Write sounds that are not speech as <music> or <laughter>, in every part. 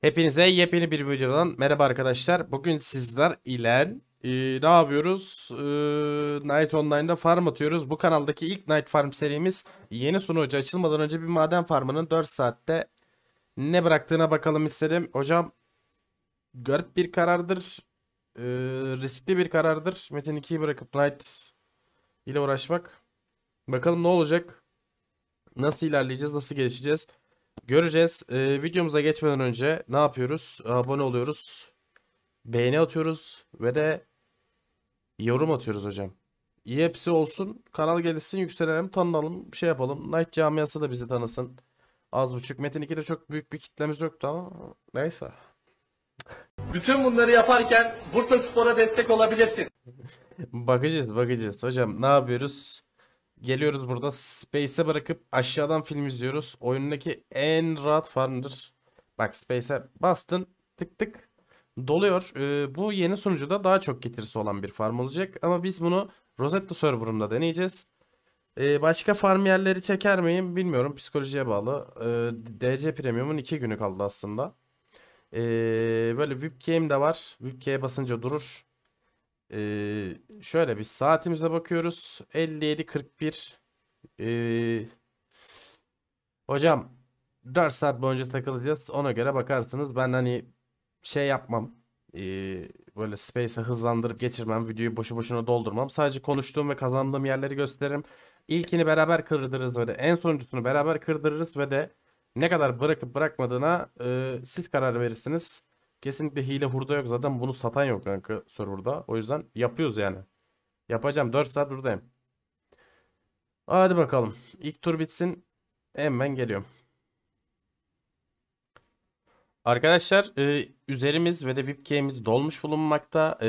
Hepinize yepyeni bir videodan merhaba arkadaşlar. Bugün sizler ile e, ne yapıyoruz? E, Night Online'da farm atıyoruz. Bu kanaldaki ilk Night Farm serimiz yeni sunucu açılmadan önce bir maden farmının 4 saatte ne bıraktığına bakalım istedim. Hocam garip bir karardır. E, riskli bir karardır. Metin 2'yi bırakıp Night ile uğraşmak. Bakalım ne olacak? Nasıl ilerleyeceğiz? Nasıl gelişeceğiz? Göreceğiz. Ee, videomuza geçmeden önce ne yapıyoruz? Abone oluyoruz. Beğeni atıyoruz. Ve de yorum atıyoruz hocam. İyi hepsi olsun. Kanal gelişsin, yükselelim, tanınalım, şey yapalım. Night camiası da bizi tanısın. Az buçuk. Metin 2'de çok büyük bir kitlemiz yoktu ama neyse. Bütün bunları yaparken Bursa Spor'a destek olabilirsin. <laughs> bakacağız bakacağız. Hocam ne yapıyoruz? geliyoruz burada Space'e bırakıp aşağıdan film izliyoruz. Oyundaki en rahat farmdır. Bak Space'e bastın tık tık doluyor. Ee, bu yeni sunucuda daha çok getirisi olan bir farm olacak. Ama biz bunu Rosetta Server'ımda deneyeceğiz. Ee, başka farm yerleri çeker miyim bilmiyorum. Psikolojiye bağlı. Ee, DC Premium'un 2 günü kaldı aslında. Ee, böyle VIP Game de var. VIP basınca durur. Ee, şöyle bir saatimize bakıyoruz. 57.41. Ee, hocam 4 saat boyunca takılacağız. Ona göre bakarsınız. Ben hani şey yapmam. Ee, böyle space'e hızlandırıp geçirmem. Videoyu boşu boşuna doldurmam. Sadece konuştuğum ve kazandığım yerleri gösteririm. İlkini beraber kırdırırız ve de en sonuncusunu beraber kırdırırız ve de ne kadar bırakıp bırakmadığına e, siz karar verirsiniz. Kesinlikle hile hurda yok. Zaten bunu satan yok kanka serverda. O yüzden yapıyoruz yani. Yapacağım. 4 saat buradayım. Hadi bakalım. İlk tur bitsin. Hemen geliyorum. Arkadaşlar e, üzerimiz ve de VIPK'miz dolmuş bulunmakta. E,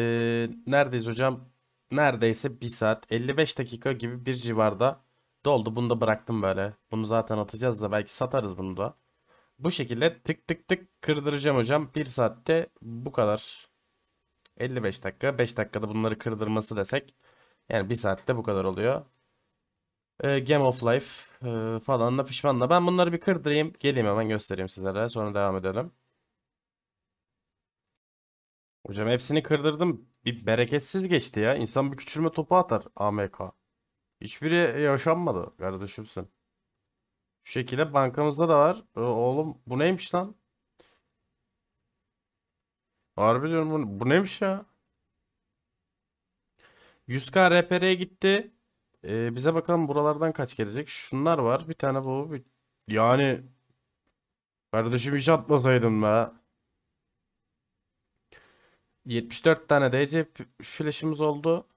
neredeyiz hocam? Neredeyse 1 saat 55 dakika gibi bir civarda doldu. Bunu da bıraktım böyle. Bunu zaten atacağız da belki satarız bunu da. Bu şekilde tık tık tık kırdıracağım hocam. Bir saatte bu kadar. 55 dakika. 5 dakikada bunları kırdırması desek. Yani bir saatte bu kadar oluyor. Ee, Game of Life e, falan da pişmanla. Ben bunları bir kırdırayım. Geleyim hemen göstereyim sizlere. Sonra devam edelim. Hocam hepsini kırdırdım. Bir bereketsiz geçti ya. İnsan bir küçülme topu atar AMK. Hiçbiri yaşanmadı kardeşimsin. Şu şekilde bankamızda da var. oğlum bu neymiş lan? Harbi diyorum bu, bu neymiş ya? 100k RPR'ye gitti. Ee, bize bakalım buralardan kaç gelecek. Şunlar var. Bir tane bu. Bir... Yani kardeşim hiç atmasaydım be. 74 tane DC flash'ımız oldu.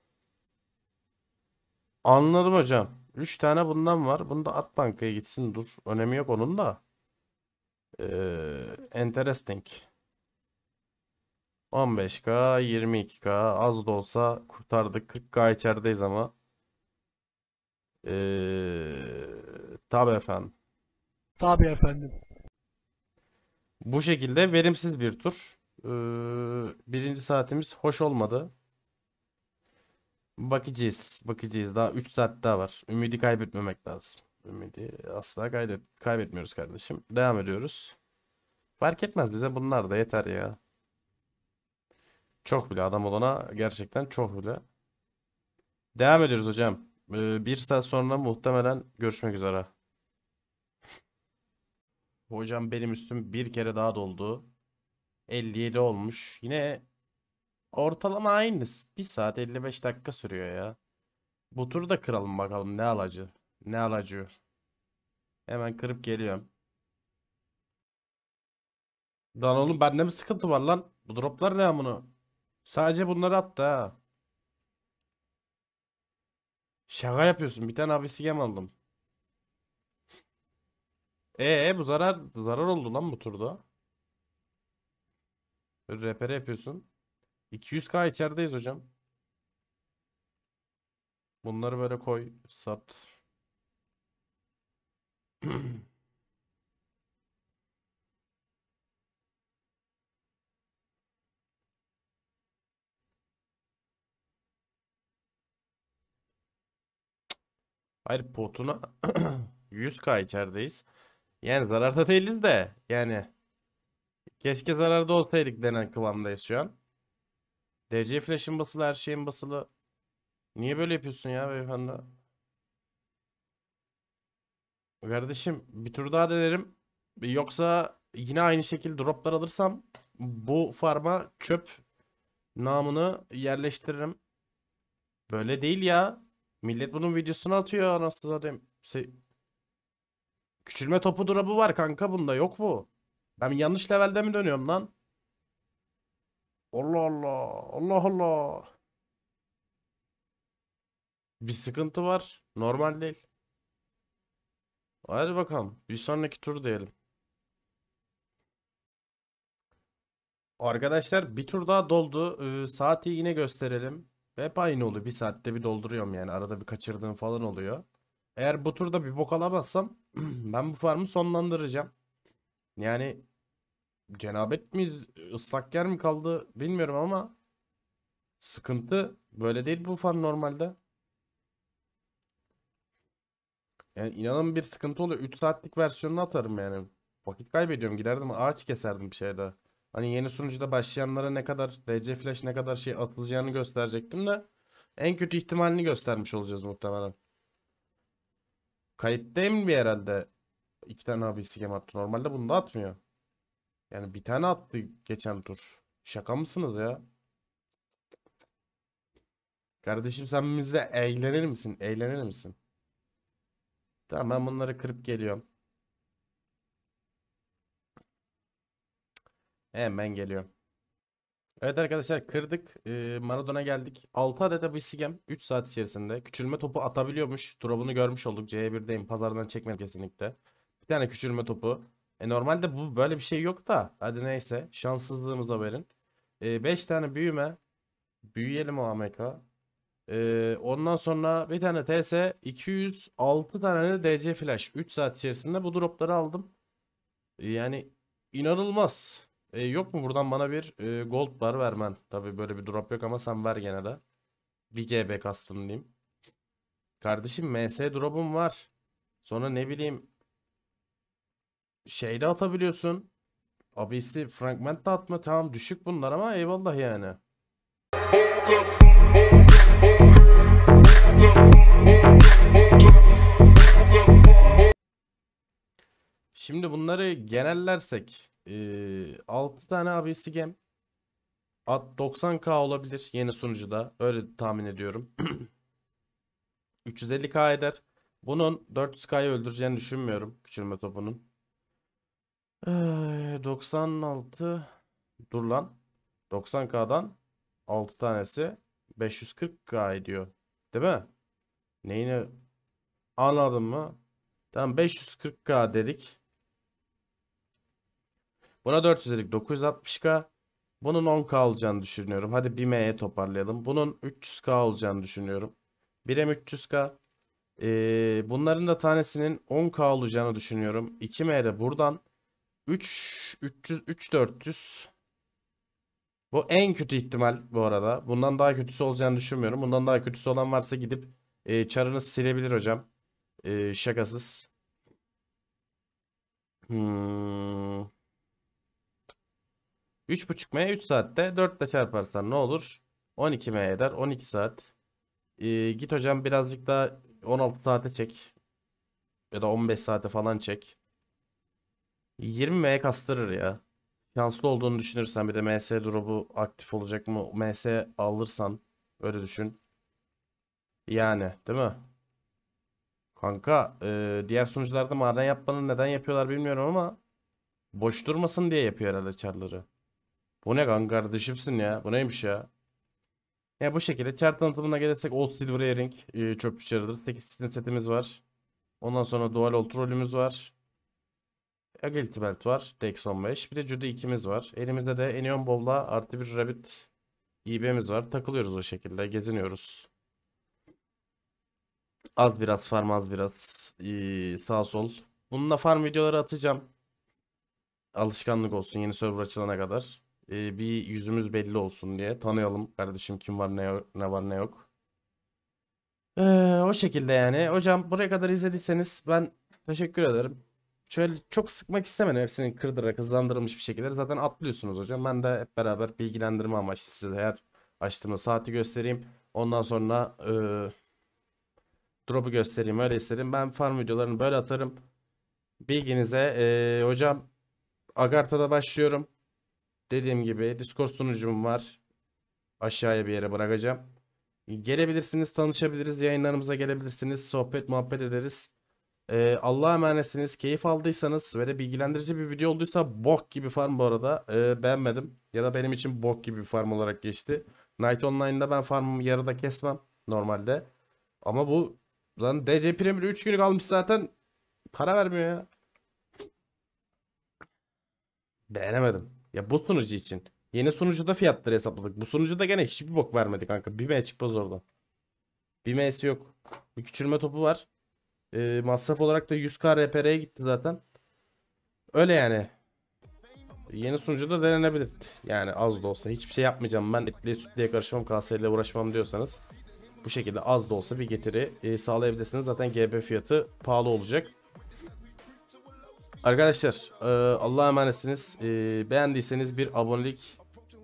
Anladım hocam. 3 tane bundan var. Bunu da at bankaya gitsin dur. Önemi yok onun da. Ee, interesting. 15k, 22k az da olsa kurtardık. 40k içerideyiz ama. Ee, tabi efendim. Tabi efendim. Bu şekilde verimsiz bir tur. Ee, birinci saatimiz hoş olmadı. Bakacağız. Bakacağız. Daha 3 saat daha var. Ümidi kaybetmemek lazım. Ümidi asla kaybet kaybetmiyoruz kardeşim. Devam ediyoruz. Fark etmez bize bunlar da yeter ya. Çok bile adam olana gerçekten çok bile. Devam ediyoruz hocam. Ee, bir saat sonra muhtemelen görüşmek üzere. <laughs> hocam benim üstüm bir kere daha doldu. 57 olmuş. Yine Ortalama aynı. 1 saat 55 dakika sürüyor ya. Bu turu da kıralım bakalım ne alacı. Ne alacı. Hemen kırıp geliyorum. Lan oğlum bende mi sıkıntı var lan? Bu droplar ne bunu? Sadece bunları attı ha. Şaka yapıyorsun. Bir tane abisi gem aldım. Ee bu zarar zarar oldu lan bu turda. Böyle repere yapıyorsun. 200k içerideyiz hocam. Bunları böyle koy. Sat. <clears throat> Hayır potuna 100k <clears throat> içerideyiz. Yani zararda <laughs> değiliz de yani keşke zararda olsaydık denen kıvamdayız şu an. DC flash'ın basılı her şeyin basılı. Niye böyle yapıyorsun ya beyefendi? Kardeşim bir tur daha denerim. Yoksa yine aynı şekilde droplar alırsam bu farma çöp namını yerleştiririm. Böyle değil ya. Millet bunun videosunu atıyor anasını satayım. Se Küçülme topu drop'u var kanka bunda yok mu Ben yanlış levelde mi dönüyorum lan? Allah Allah. Allah Allah. Bir sıkıntı var. Normal değil. Hadi bakalım. Bir sonraki tur diyelim. Arkadaşlar bir tur daha doldu. Ee, saati yine gösterelim. Hep aynı oluyor. Bir saatte bir dolduruyorum yani. Arada bir kaçırdığım falan oluyor. Eğer bu turda bir bok alamazsam <clears throat> ben bu farmı sonlandıracağım. Yani cenabet miyiz ıslak yer mi kaldı bilmiyorum ama sıkıntı böyle değil bu fan normalde. Yani inanın bir sıkıntı oluyor. 3 saatlik versiyonunu atarım yani. Vakit kaybediyorum giderdim ağaç keserdim bir şeyde. Hani yeni sunucuda başlayanlara ne kadar DC Flash ne kadar şey atılacağını gösterecektim de en kötü ihtimalini göstermiş olacağız muhtemelen. Kayıttayım bir herhalde. İki tane abi sigem attı. Normalde bunu da atmıyor. Yani bir tane attı geçen tur. Şaka mısınız ya? Kardeşim sen bizde eğlenir misin? Eğlenir misin? Tamam ben bunları kırıp geliyorum. Hemen geliyorum. Evet arkadaşlar kırdık. Ee, Maradona geldik. 6 adet abisigem. sigem 3 saat içerisinde. Küçülme topu atabiliyormuş. Drop'unu görmüş olduk. C1'deyim. Pazardan çekmem kesinlikle. Bir tane küçülme topu. E normalde bu böyle bir şey yok da. Hadi neyse. Şanssızlığımıza verin. 5 e, tane büyüme. Büyüyelim o AMK. E, ondan sonra bir tane TS. 206 tane de DC Flash. 3 saat içerisinde bu dropları aldım. E, yani inanılmaz. E, yok mu buradan bana bir e, gold bar vermen? Tabi böyle bir drop yok ama sen ver gene de. Bir GB kastım diyeyim. Kardeşim MS drop'um var. Sonra ne bileyim şeyde atabiliyorsun. Abisi fragment de atma. Tamam düşük bunlar ama eyvallah yani. Şimdi bunları genellersek e, 6 tane abisi gem at 90k olabilir yeni sunucuda öyle tahmin ediyorum. 350k <clears throat> eder. Bunun 400k'yı öldüreceğini düşünmüyorum küçülme topunun. 96 dur lan. 90K'dan 6 tanesi 540K ediyor. Değil mi? Neyini anladın mı? Tamam 540K dedik. Buna 400 dedik 960K. Bunun 10K olacağını düşünüyorum. Hadi 1M'ye toparlayalım. Bunun 300K olacağını düşünüyorum. 1M 300K. Ee, bunların da tanesinin 10K olacağını düşünüyorum. 2M'de buradan. 3 300 3 400 bu en kötü ihtimal bu arada. Bundan daha kötüsü olacağını düşünmüyorum. Bundan daha kötüsü olan varsa gidip e, çarını silebilir hocam. E, şakasız. Hmm. 3.5M 3 saatte 4 ile çarparsan ne olur? 12M eder. 12 saat. E, git hocam birazcık daha 16 saate çek. Ya da 15 saate falan çek. 20 M kastırır ya. Şanslı olduğunu düşünürsen bir de MS drop'u aktif olacak mı? MS alırsan öyle düşün. Yani değil mi? Kanka e, diğer sunucularda maden yapmanın neden yapıyorlar bilmiyorum ama boş durmasın diye yapıyor herhalde çarları. Bu ne kanka kardeşimsin ya. Bu neymiş ya? Ya bu şekilde çar tanıtımına gelirsek Old Silver Earring e, çöpçü çarıdır. 8 setimiz var. Ondan sonra Dual Old rolümüz var. Agility Belt var. Dex 15. Bir de Judy 2'miz var. Elimizde de Enion Bobla artı bir Rabbit İB'miz var. Takılıyoruz o şekilde. Geziniyoruz. Az biraz farm az biraz. Ee, sağ sol. Bununla farm videoları atacağım. Alışkanlık olsun yeni server açılana kadar. Ee, bir yüzümüz belli olsun diye. Tanıyalım kardeşim kim var ne, ne var ne yok. Ee, o şekilde yani. Hocam buraya kadar izlediyseniz ben teşekkür ederim şöyle çok sıkmak istemedim hepsini kırdırarak hızlandırılmış bir şekilde. Zaten atlıyorsunuz hocam. Ben de hep beraber bilgilendirme amaçlı size her açtığımda saati göstereyim. Ondan sonra e, drop'u göstereyim öyle isterim. Ben farm videolarını böyle atarım. Bilginize e, hocam Agarta'da başlıyorum. Dediğim gibi Discord sunucum var. Aşağıya bir yere bırakacağım. Gelebilirsiniz, tanışabiliriz, yayınlarımıza gelebilirsiniz, sohbet muhabbet ederiz. Ee, Allah'a emanetsiniz. Keyif aldıysanız ve de bilgilendirici bir video olduysa bok gibi farm bu arada. Ee, beğenmedim. Ya da benim için bok gibi bir farm olarak geçti. Night Online'da ben farmımı yarıda kesmem normalde. Ama bu zaten DC Premier 3 günlük almış zaten. Para vermiyor ya. Beğenemedim. Ya bu sunucu için. Yeni sunucuda fiyatları hesapladık. Bu sunucuda gene hiçbir bok vermedi kanka. Bir M çıkmaz oradan. Bir M'si yok. Bir küçülme topu var. E, masraf olarak da 100k RPR'ye gitti zaten. Öyle yani. Yeni sunucu da denenebilir. Yani az da olsa hiçbir şey yapmayacağım. Ben etliye sütliye karışmam, kaseyle uğraşmam diyorsanız bu şekilde az da olsa bir getiri e, sağlayabilirsiniz. Zaten GB fiyatı pahalı olacak. Arkadaşlar e, Allah'a emanetsiniz. E, beğendiyseniz bir abonelik,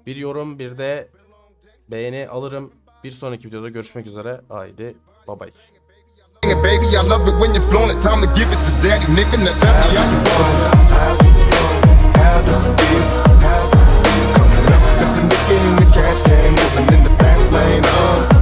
bir yorum, bir de beğeni alırım. Bir sonraki videoda görüşmek üzere. Haydi bay bay. baby, I love it when you flaunt it. Time to give it to daddy, nigga. Now tell me how you want up, that's a nigga in the cash game, living in the fast lane. Uh.